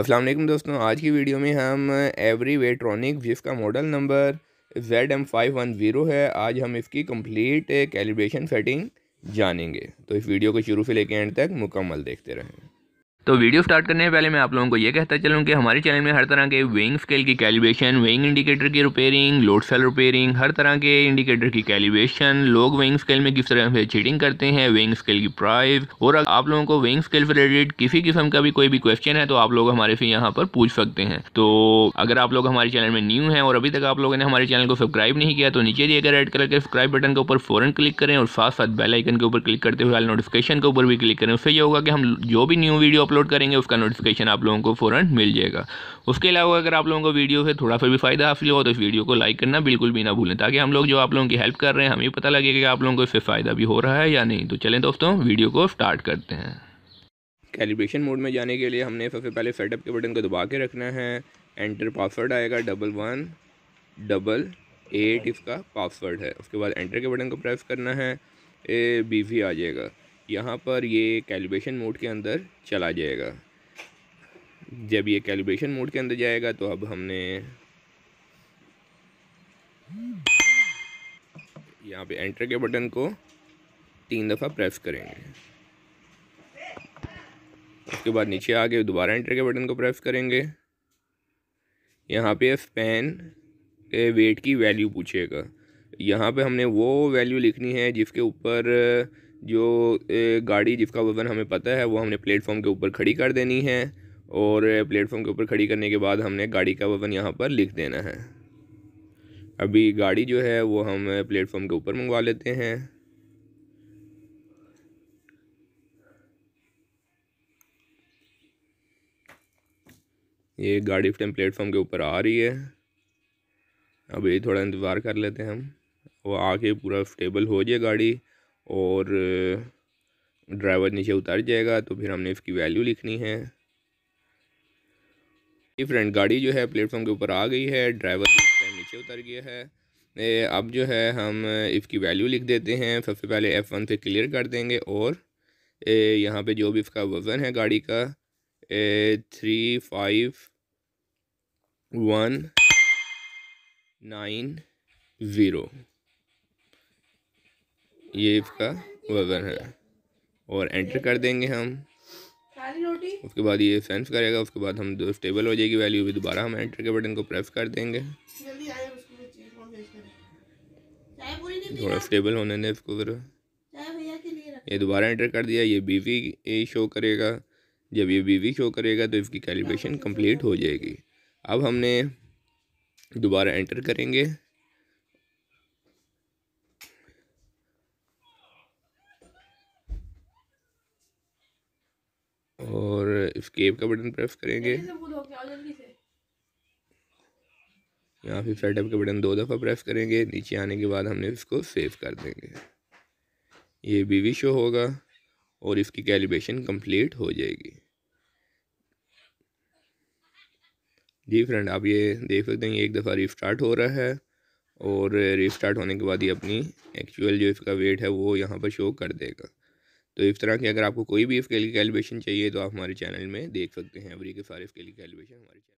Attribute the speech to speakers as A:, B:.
A: असलम दोस्तों आज की वीडियो में हम एवरी वेट्रॉनिक जिसका model number Z M five one zero है आज हम इसकी कंप्लीट कैलिब्रेशन सेटिंग जानेंगे तो इस वीडियो को शुरू से लेकर एंड तक मुकम्मल देखते रहें तो वीडियो स्टार्ट करने से पहले मैं आप लोगों को ये कहता चलूँ कि हमारे चैनल में हर तरह के वेइंग स्केल की कैलिब्रेशन वेइंग इंडिकेटर की रिपेयरिंग लोड सेल रिपेयरिंग हर तरह के इंडिकेटर की कैलिब्रेशन लोग वेइंग स्केल में किस तरह से चीटिंग करते हैं वेइंग स्केल की प्राइस और अगर आप लोगों को वेइंग स्केल से रिलेटेड किसी किस्म का भी कोई भी क्वेश्चन है तो आप लोग हमारे से यहाँ पर पूछ सकते हैं तो अगर आप लोग हमारे चैनल में न्यू हैं और अभी तक आप लोगों ने हमारे चैनल को सब्सक्राइब नहीं किया तो नीचे दिए गए रेड कलर के सब्सक्राइब बटन के ऊपर फॉरन क्लिक करें और साथ साथ बेलाइकन के ऊपर क्लिक करते हुए नोटिफिकेशन के ऊपर भी क्लिक करें उससे ये होगा कि हम जो भी न्यू वीडियो अपलोड करेंगे उसका नोटिफिकेशन आप लोगों को फ़ौरन मिल जाएगा उसके अलावा अगर आप लोगों को वीडियो से थोड़ा सा भी फ़ायदा हासिल हो तो इस वीडियो को लाइक करना बिल्कुल भी ना भूलें ताकि हम लोग जो आप लोगों की हेल्प कर रहे हैं हमें पता लगेगा कि आप लोगों को इससे फ़ायदा भी हो रहा है या नहीं तो चलें दोस्तों वीडियो को स्टार्ट करते हैं कैलिब्रेशन मोड में जाने के लिए हमने सबसे पहले सेटअप के बटन को दबा के रखना है एंटर पासवर्ड आएगा डबल वन डबल एट इसका पासवर्ड है उसके बाद एंटर के बटन को प्रेस करना है ए बी आ जाएगा यहाँ पर ये कैलिब्रेशन मोड के अंदर चला जाएगा जब ये कैलिब्रेशन मोड के अंदर जाएगा तो अब हमने यहाँ पे एंटर के बटन को तीन दफ़ा प्रेस करेंगे उसके बाद नीचे आके दोबारा एंटर के बटन को प्रेस करेंगे यहाँ पे स्पेन के वेट की वैल्यू पूछेगा यहाँ पे हमने वो वैल्यू लिखनी है जिसके ऊपर जो गाड़ी जिसका वज़न हमें पता है वो हमने प्लेटफॉर्म के ऊपर खड़ी कर देनी है और प्लेटफॉर्म के ऊपर खड़ी करने के बाद हमने गाड़ी का वज़न यहाँ पर लिख देना है अभी गाड़ी जो है वो हम प्लेटफॉर्म के ऊपर मंगवा लेते हैं ये गाड़ी फ्रेम प्लेटफॉर्म के ऊपर आ रही है अभी थोड़ा इंतज़ार कर लेते हैं हम वो आके पूरा स्टेबल हो जाए गाड़ी और ड्राइवर नीचे उतर जाएगा तो फिर हमने इसकी वैल्यू लिखनी है ये फ्रेंड गाड़ी जो है प्लेटफॉर्म के ऊपर आ गई है ड्राइवर नीचे उतर गया है अब जो है हम इसकी वैल्यू लिख देते हैं सबसे पहले एफ़ वन से क्लियर कर देंगे और यहाँ पे जो भी इसका वज़न है गाड़ी का three five one nine zero ये इसका वज़न है और एंटर कर देंगे हम उसके बाद ये सेंस करेगा उसके बाद हम दो स्टेबल हो जाएगी वैल्यू भी दोबारा हम एंटर के बटन को प्रेस कर देंगे थोड़ा स्टेबल होने दें इसको ज़रा ये दोबारा एंटर कर दिया ये बीवी शो करेगा जब ये बीवी शो करेगा तो इसकी कैलिब्रेशन कंप्लीट हो जाएगी अब हमने दोबारा एंटर करेंगे और स्केप का बटन प्रेस करेंगे यहाँ फिर सेटअप के बटन दो दफ़ा प्रेस करेंगे नीचे आने के बाद हमने इसको सेव कर देंगे ये बीवी शो होगा और इसकी कैलिब्रेशन कंप्लीट हो जाएगी जी फ्रेंड आप ये देख सकते हैं ये एक दफ़ा रिस्टार्ट हो रहा है और रिस्टार्ट होने के बाद ये अपनी एक्चुअल जो इसका वेट है वो यहाँ पर शो कर देगा तो इस तरह की अगर आपको कोई भी इसके लिए कैलिब्रेशन चाहिए तो आप हमारे चैनल में देख सकते हैं एवरी के सारे इसके लिए कैलिब्रेशन हमारे चैनल